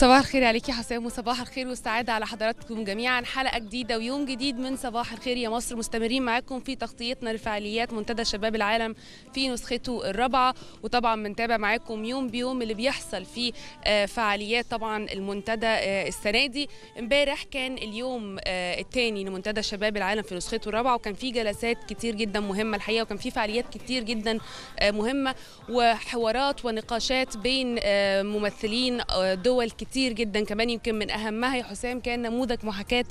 صباح الخير عليكي حسام وصباح الخير والسعادة على حضراتكم جميعا حلقة جديدة ويوم جديد من صباح الخير يا مصر مستمرين معاكم في تغطيتنا لفعاليات منتدى شباب العالم في نسخته الرابعة وطبعا بنتابع معاكم يوم بيوم اللي بيحصل في آه، فعاليات طبعا المنتدى آه، السنة دي امبارح كان اليوم آه، الثاني لمنتدى شباب العالم في نسخته الرابعة وكان في جلسات كتير جدا مهمة الحقيقة وكان في فعاليات كتير جدا مهمة وحوارات ونقاشات بين ممثلين دول كتير كتير جدا كمان يمكن من اهمها يا حسام كان نموذج محاكاه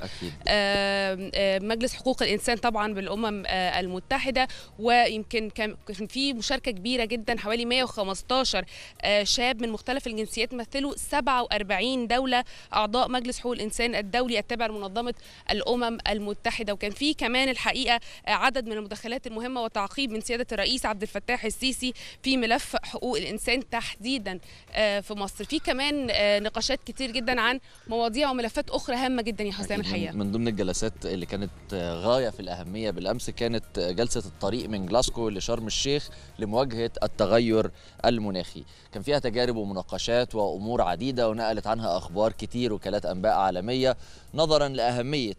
مجلس حقوق الانسان طبعا بالامم آه، المتحده ويمكن كان في مشاركه كبيره جدا حوالي 115 آه، شاب من مختلف الجنسيات مثلوا 47 دوله اعضاء مجلس حقوق الانسان الدولي التابع لمنظمه الامم المتحده وكان في كمان الحقيقه آه، عدد من المداخلات المهمه وتعقيب من سياده الرئيس عبد الفتاح السيسي في ملف حقوق الانسان تحديدا في مصر في كمان نقاشات نقاشات كتير جدا عن مواضيع وملفات اخرى هامه جدا يا حسام الحقيقه من ضمن الجلسات اللي كانت غايه في الاهميه بالامس كانت جلسه الطريق من جلاسكو لشرم الشيخ لمواجهه التغير المناخي كان فيها تجارب ومناقشات وامور عديده ونقلت عنها اخبار كتير وكالات انباء عالميه نظرا لاهميه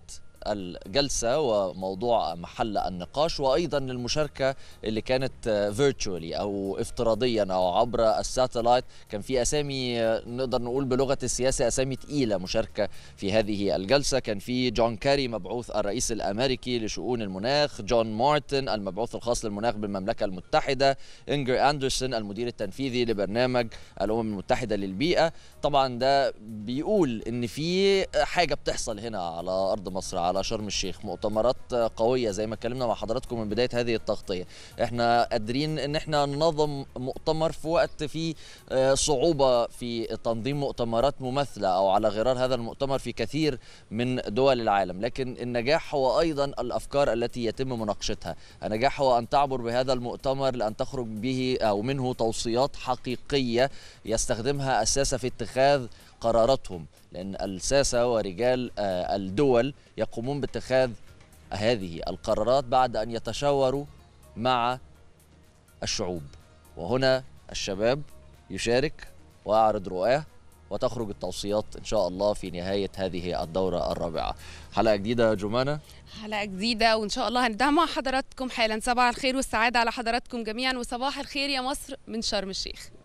الجلسة وموضوع محل النقاش وأيضا المشاركة اللي كانت فيرتشولي أو افتراضيا أو عبر الساتلايت كان في أسامي نقدر نقول بلغة السياسة أسامي تقيلة مشاركة في هذه الجلسة كان في جون كاري مبعوث الرئيس الأمريكي لشؤون المناخ جون مارتن المبعوث الخاص للمناخ بالمملكة المتحدة إنجر أندرسون المدير التنفيذي لبرنامج الأمم المتحدة للبيئة طبعا ده بيقول إن في حاجة بتحصل هنا على أرض مصر على شرم الشيخ مؤتمرات قويه زي ما اتكلمنا مع حضراتكم من بدايه هذه التغطيه احنا قادرين ان احنا ننظم مؤتمر في وقت فيه آه، صعوبه في تنظيم مؤتمرات مماثله او على غرار هذا المؤتمر في كثير من دول العالم لكن النجاح هو ايضا الافكار التي يتم مناقشتها النجاح هو ان تعبر بهذا المؤتمر لان تخرج به او منه توصيات حقيقيه يستخدمها الساسه في اتخاذ قراراتهم لأن الساسة ورجال آه، الدول يقومون باتخاذ هذه القرارات بعد أن يتشاوروا مع الشعوب وهنا الشباب يشارك ويعرض رؤاه وتخرج التوصيات ان شاء الله في نهايه هذه الدوره الرابعه حلقه جديده جمانه حلقه جديده وان شاء الله هنبدا مع حضراتكم حالا صباح الخير والسعاده على حضراتكم جميعا وصباح الخير يا مصر من شرم الشيخ